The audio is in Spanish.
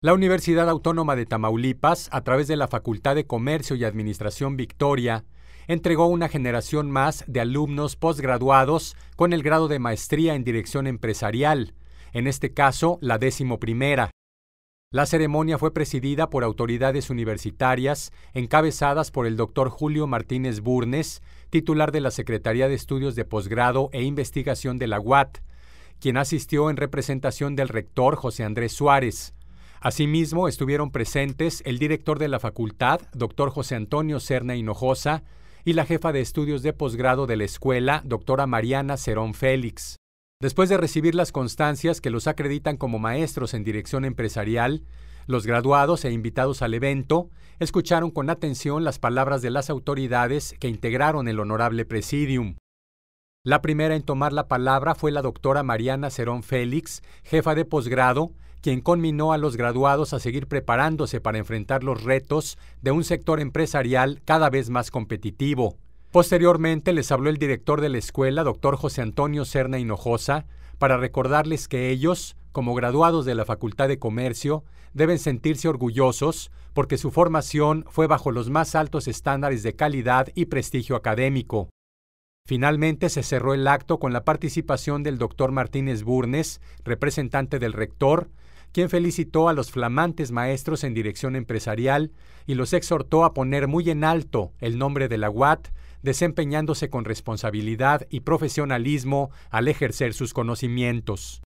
La Universidad Autónoma de Tamaulipas, a través de la Facultad de Comercio y Administración Victoria, entregó una generación más de alumnos posgraduados con el grado de maestría en dirección empresarial, en este caso la décimo primera. La ceremonia fue presidida por autoridades universitarias encabezadas por el doctor Julio Martínez Burnes, titular de la Secretaría de Estudios de Posgrado e Investigación de la UAT, quien asistió en representación del rector José Andrés Suárez, Asimismo, estuvieron presentes el director de la facultad, doctor José Antonio Cerna Hinojosa, y la jefa de estudios de posgrado de la escuela, doctora Mariana Cerón Félix. Después de recibir las constancias que los acreditan como maestros en dirección empresarial, los graduados e invitados al evento escucharon con atención las palabras de las autoridades que integraron el honorable presidium. La primera en tomar la palabra fue la doctora Mariana Cerón Félix, jefa de posgrado, quien conminó a los graduados a seguir preparándose para enfrentar los retos de un sector empresarial cada vez más competitivo. Posteriormente les habló el director de la escuela, doctor José Antonio Cerna Hinojosa, para recordarles que ellos, como graduados de la Facultad de Comercio, deben sentirse orgullosos porque su formación fue bajo los más altos estándares de calidad y prestigio académico. Finalmente se cerró el acto con la participación del doctor Martínez Burnes, representante del rector, quien felicitó a los flamantes maestros en dirección empresarial y los exhortó a poner muy en alto el nombre de la UAT, desempeñándose con responsabilidad y profesionalismo al ejercer sus conocimientos.